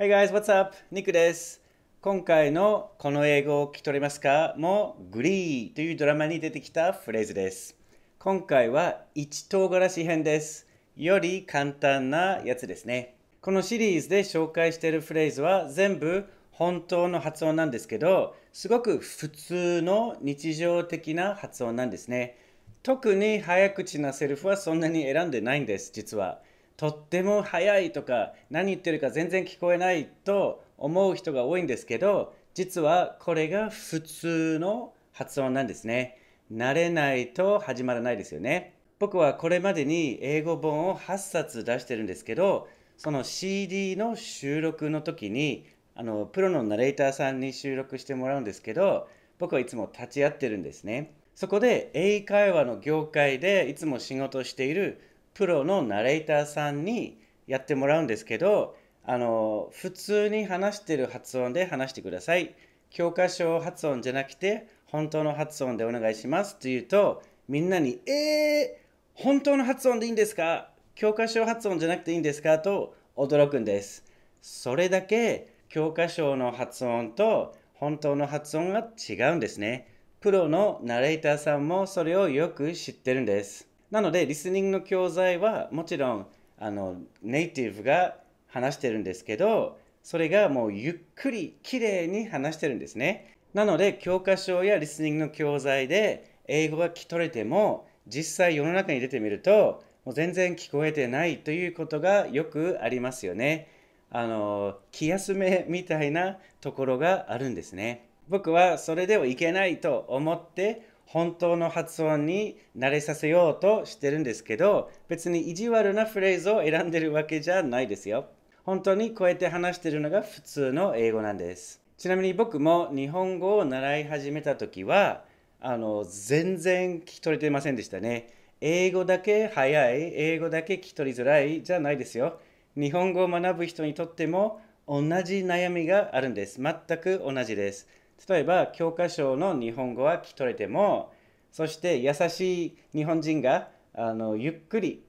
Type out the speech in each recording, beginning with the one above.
Hey guys, what's up? ニクです。今回のこの英語を聞き取れますかもグリーというドラマに出てきたフレーズです。今回は1唐辛子編です。より簡単なやつですね。このシリーズで紹介しているフレーズは全部本当の発音なんですけど、すごく普通の日常的な発音なんですね。特に早口なセルフはそんなに選んでないんです、実は。とっても速いとか何言ってるか全然聞こえないと思う人が多いんですけど実はこれが普通の発音なんですね慣れないと始まらないですよね僕はこれまでに英語本を8冊出してるんですけどその CD の収録の時にあのプロのナレーターさんに収録してもらうんですけど僕はいつも立ち会ってるんですねそこで英会話の業界でいつも仕事しているプロのナレーターさんにやってもらうんですけどあの普通に話してる発音で話してください教科書発音じゃなくて本当の発音でお願いしますと言うとみんなに「えー、本当の発音でいいんですか教科書発音じゃなくていいんですか?」と驚くんですそれだけ教科書の発音と本当の発音が違うんですねプロのナレーターさんもそれをよく知ってるんですなのでリスニングの教材はもちろんあのネイティブが話してるんですけどそれがもうゆっくりきれいに話してるんですねなので教科書やリスニングの教材で英語が聞き取れても実際世の中に出てみるともう全然聞こえてないということがよくありますよねあの気休めみたいなところがあるんですね僕はそれではいけないと思って本当の発音に慣れさせようとしてるんですけど、別に意地悪なフレーズを選んでるわけじゃないですよ。本当にこうやって話してるのが普通の英語なんです。ちなみに僕も日本語を習い始めた時は、あの、全然聞き取れてませんでしたね。英語だけ早い、英語だけ聞き取りづらいじゃないですよ。日本語を学ぶ人にとっても同じ悩みがあるんです。全く同じです。例えば教科書の日本語は聞き取れてもそして優しい日本人があのゆっくり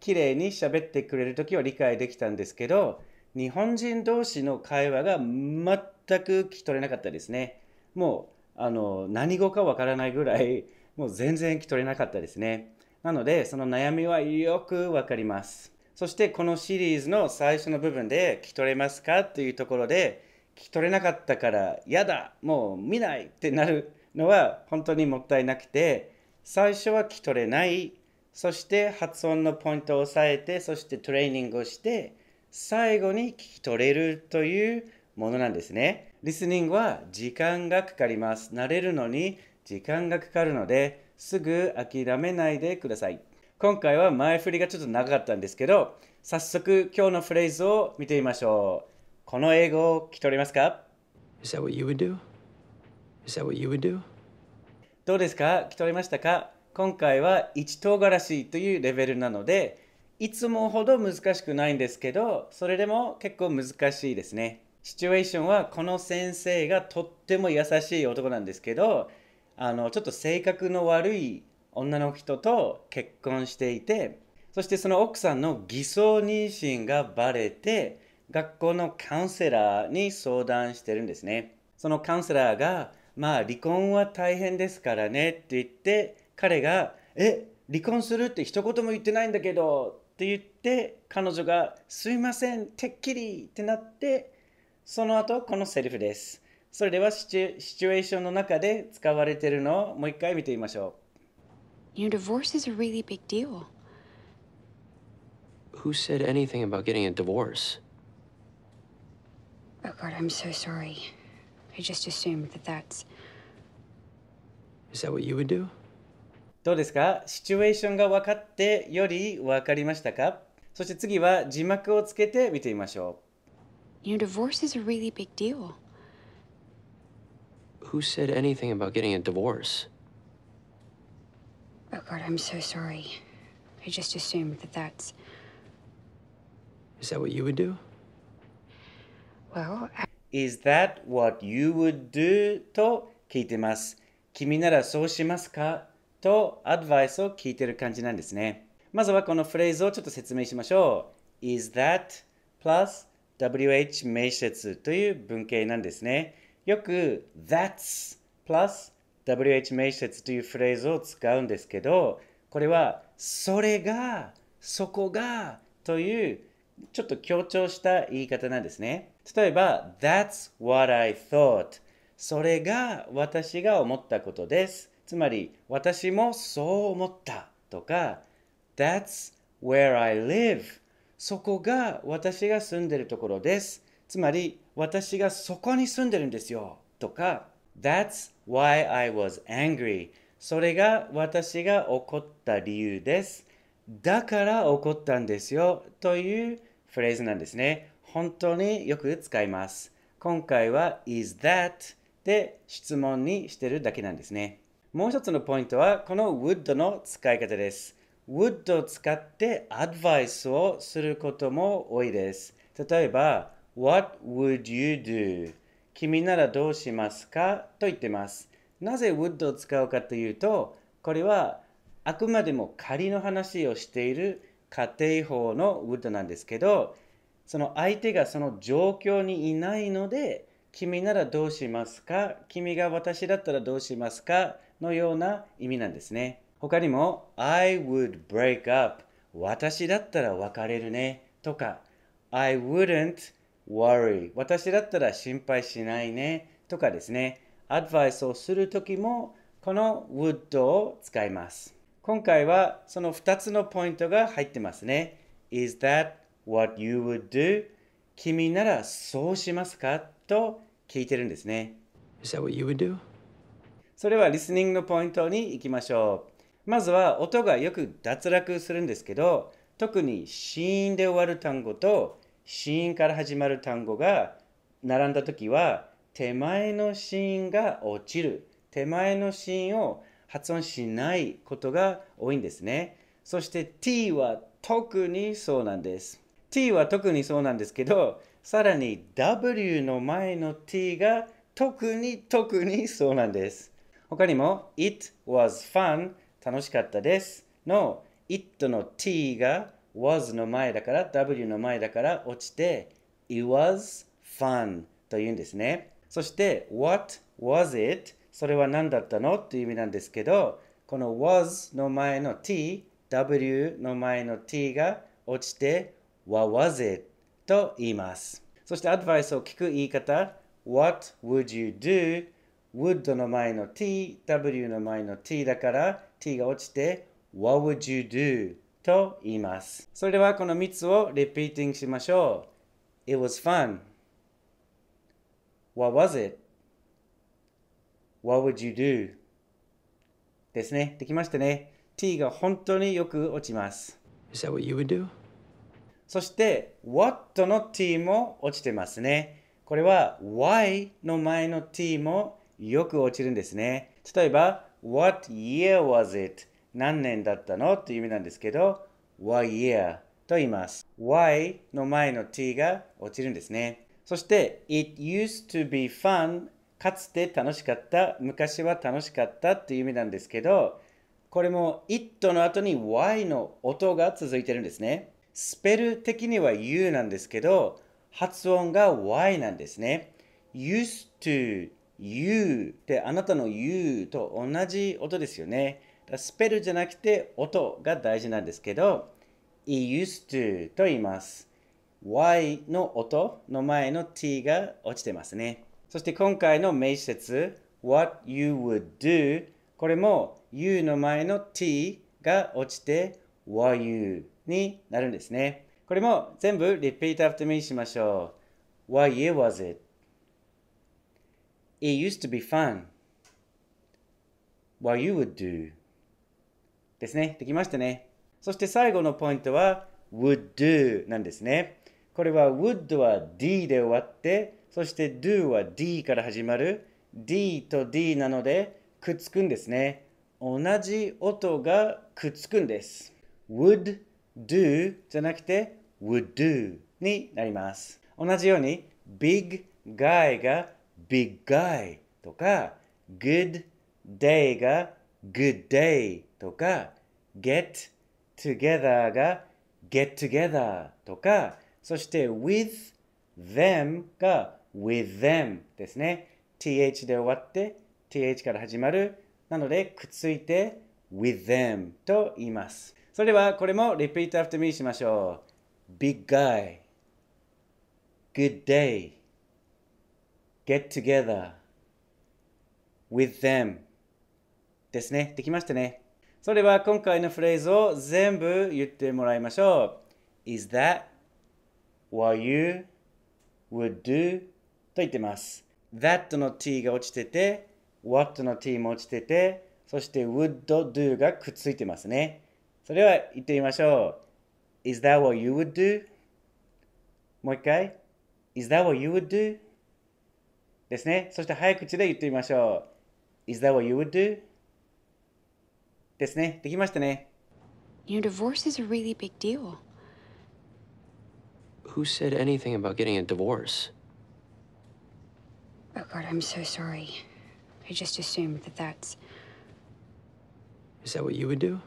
きれいに喋ってくれる時は理解できたんですけど日本人同士の会話が全く聞き取れなかったですねもうあの何語かわからないぐらいもう全然聞き取れなかったですねなのでその悩みはよくわかりますそしてこのシリーズの最初の部分で聞き取れますかというところで聞き取れなかったから嫌だもう見ないってなるのは本当にもったいなくて最初は聞き取れないそして発音のポイントを押さえてそしてトレーニングをして最後に聞き取れるというものなんですね。リスニングは時間がかかります。慣れるのに時間がかかるのですぐ諦めないでください。今回は前振りがちょっと長かったんですけど早速今日のフレーズを見てみましょう。この英語を聞き取りますか Is that what you would do? Is that what you would do? どうですか聞き取りましたか今回は1唐辛子というレベルなのでいつもほど難しくないんですけどそれでも結構難しいですねシチュエーションはこの先生がとっても優しい男なんですけどあのちょっと性格の悪い女の人と結婚していてそしてその奥さんの偽装妊娠がバレて学校のカウンセラーに相談してるんですね。そのカウンセラーが、まあ離婚は大変ですからねって言って、彼が、え、離婚するって一言も言ってないんだけどって言って、彼女が、すいません、てっきりってなって、その後、このセリフです。それではシチュシチュエーションの中で使われているのをもう一回見てみましょう。Your divorce is a really big deal. Who said anything about getting a divorce? Oh, God, I'm so sorry. I just assumed that that's... Is that what you would do? どうですかシチュエーションが分かってより分かりましたかそして次は字幕をつけて見てみましょう。You know, divorce is a really big deal. Who said anything about getting a divorce? Oh, God, I'm so sorry. I just assumed that that's... Is that what you would do? Well, Is that what you would do? と聞いてます。君ならそうしますかとアドバイスを聞いてる感じなんですね。まずはこのフレーズをちょっと説明しましょう。Is that plus WH 名詞という文型なんですね。よく That's plus WH 名詞というフレーズを使うんですけど、これはそれが、そこがというちょっと強調した言い方なんですね。例えば、That's what I thought. それが私が思ったことです。つまり、私もそう思ったとか、That's where I live. そこが私が住んでるところです。つまり、私がそこに住んでるんですよとか、That's why I was angry. それが私が怒った理由です。だから怒ったんですよというフレーズなんですね。本当によく使います。今回は is that で質問にしてるだけなんですね。もう一つのポイントはこの would の使い方です。would を使ってアドバイスをすることも多いです。例えば What would you do? 君ならどうしますかと言ってます。なぜ would を使うかというとこれはあくまでも仮の話をしている仮定法のウッドなんですけどその相手がその状況にいないので君ならどうしますか君が私だったらどうしますかのような意味なんですね。他にも I would break up 私だったら別れるねとか I wouldn't worry 私だったら心配しないねとかですねアドバイスをする時もこの would を使います。今回はその2つのポイントが入ってますね。Is that what you would do? 君ならそうしますかと聞いてるんですね。Is that what you would do? それはリスニングのポイントに行きましょう。まずは音がよく脱落するんですけど、特に子音で終わる単語と子音から始まる単語が並んだ時は手前のシーンが落ちる。手前のシーンを発音しないことが多いんですね。そして t は特にそうなんです。t は特にそうなんですけど、さらに w の前の t が特に特にそうなんです。他にも it was fun 楽しかったですの it の t が was の前だから w の前だから落ちて it was fun というんですね。そして what was it それは何だったのっていう意味なんですけど、この was の前の t、w の前の t が落ちて what was it と言います。そしてアドバイスを聞く言い方、what would you do? would の前の t、w の前の t だから t が落ちて what would you do? と言います。それではこの3つをリピーティングしましょう。It was fun. What was it? What would you do? ですね。できましたね。t が本当によく落ちます。Is that what you would do? そして what の t も落ちてますね。これは why の前の t もよく落ちるんですね。例えば what year was it? 何年だったのという意味なんですけど what year と言います。why の前の t が落ちるんですね。そして it used to be fun かつて楽しかった昔は楽しかったっていう意味なんですけどこれも it の後に y の音が続いてるんですねスペル的には u なんですけど発音が y なんですね used to you ってあなたの you と同じ音ですよねスペルじゃなくて音が大事なんですけど i used to と言います y の音の前の t が落ちてますねそして今回の名詞節 What you would do これも you の前の t が落ちて what you になるんですね。これも全部 repeat after me しましょう。What year was it? It used to be fun. What you would do. ですね。できましたね。そして最後のポイントは would do なんですね。これは would は d で終わってそして do は d から始まる d と d なのでくっつくんですね。同じ音がくっつくんです。would do じゃなくて would do になります。同じように big guy が big guy とか good day が good day とか get together が get together とかそして with them が with them ですね。th で終わって th から始まる。なので、くっついて with them と言います。それではこれも repeat after me しましょう。big guy, good day, get together, with them ですね。できましたね。それでは今回のフレーズを全部言ってもらいましょう。Is that what you would do と言ってます。that の t が落ちてて、what の t も落ちてて、そして would do がくっついてますね。それは言ってみましょう。Is that what you would do? もう一回。Is that what you would do? ですね。そして早口で言ってみましょう。Is that what you would do? ですね。できましたね。You k divorce is a really big deal. Who said anything about getting a divorce? Oh God, I'm so sorry. I just assumed that that's. Is that what you would do?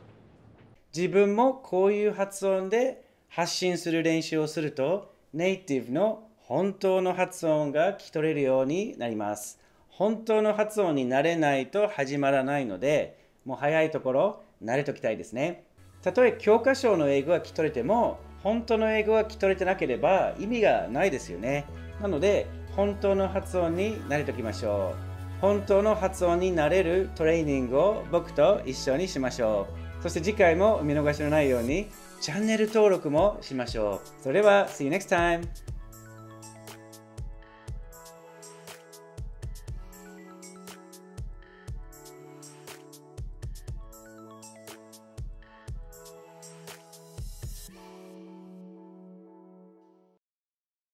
自分もこういう発音で発信する練習をすると、ネイティブの本当の発音が聞き取れるようになります。本当の発音になれないと始まらないので、もう早いところ慣れときたいですね。たとえ教科書の英語が聞き取れても、本当の英語が聞き取れてなければ意味がないですよね。なので、本当の発音になれておきましょう本当の発音になれるトレーニングを僕と一緒にしましょうそして次回も見逃しのないようにチャンネル登録もしましょうそれでは See you next time!